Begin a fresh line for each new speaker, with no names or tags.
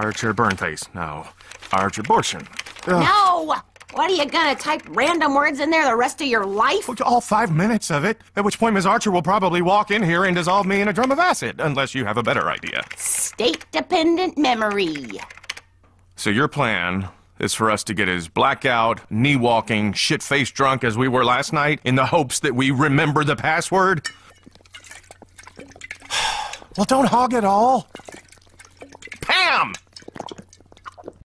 Archer Burnface. No. Archer Borson.
No! What are you gonna type random words in there the rest of your life? Oh, all five
minutes of it. At which point, Miss Archer will probably walk in here and dissolve me in a drum of acid, unless you have a better idea. State
dependent memory.
So, your plan is for us to get as blackout, knee walking, shit faced drunk as we were last night in the hopes that we remember the password?
well, don't hog it all.